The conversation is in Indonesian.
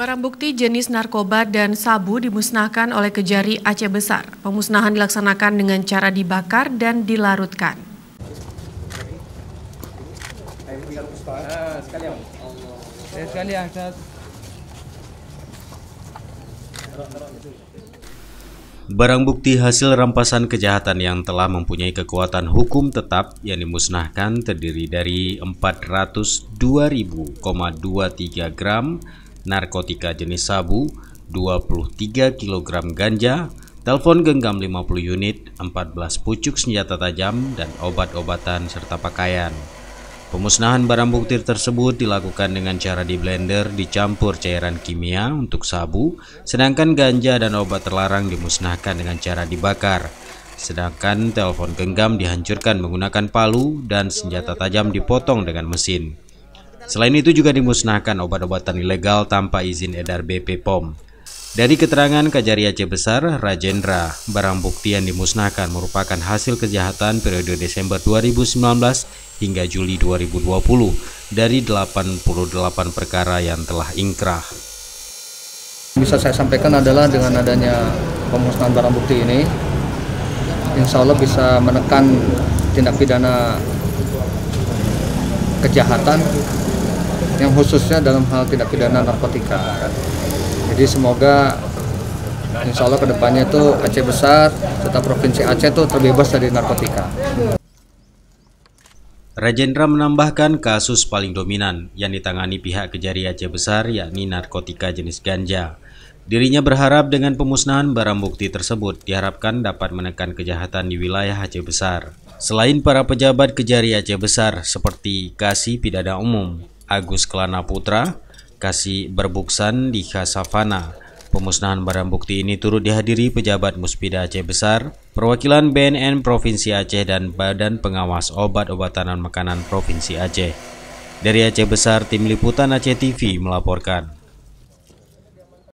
Barang bukti jenis narkoba dan sabu dimusnahkan oleh Kejari Aceh Besar. Pemusnahan dilaksanakan dengan cara dibakar dan dilarutkan. Barang bukti hasil rampasan kejahatan yang telah mempunyai kekuatan hukum tetap yang dimusnahkan terdiri dari 402.023 gram narkotika jenis sabu, 23 kg ganja, telepon genggam 50 unit, 14 pucuk senjata tajam, dan obat-obatan serta pakaian. Pemusnahan barang bukti tersebut dilakukan dengan cara di blender dicampur cairan kimia untuk sabu, sedangkan ganja dan obat terlarang dimusnahkan dengan cara dibakar. Sedangkan telepon genggam dihancurkan menggunakan palu dan senjata tajam dipotong dengan mesin. Selain itu juga dimusnahkan obat-obatan ilegal tanpa izin edar BP POM. Dari keterangan Kajari Aceh Besar, Rajendra, barang bukti yang dimusnahkan merupakan hasil kejahatan periode Desember 2019 hingga Juli 2020 dari 88 perkara yang telah ingkrah. Bisa saya sampaikan adalah dengan adanya pemusnahan barang bukti ini, insya Allah bisa menekan tindak pidana kejahatan yang khususnya dalam hal tindak pidana narkotika. Kan. Jadi semoga insya Allah kedepannya itu Aceh Besar serta Provinsi Aceh itu terbebas dari narkotika. Rajendra menambahkan kasus paling dominan yang ditangani pihak kejari Aceh Besar yakni narkotika jenis ganja. Dirinya berharap dengan pemusnahan barang bukti tersebut diharapkan dapat menekan kejahatan di wilayah Aceh Besar. Selain para pejabat kejari Aceh Besar seperti Kasih Pidana Umum, Agus Kelana Putra, Kasih Berbuksan di Kasavana. Pemusnahan barang bukti ini turut dihadiri pejabat Muspida Aceh Besar, perwakilan BNN Provinsi Aceh dan Badan Pengawas Obat-obatan dan Makanan Provinsi Aceh. Dari Aceh Besar, Tim Liputan Aceh TV melaporkan.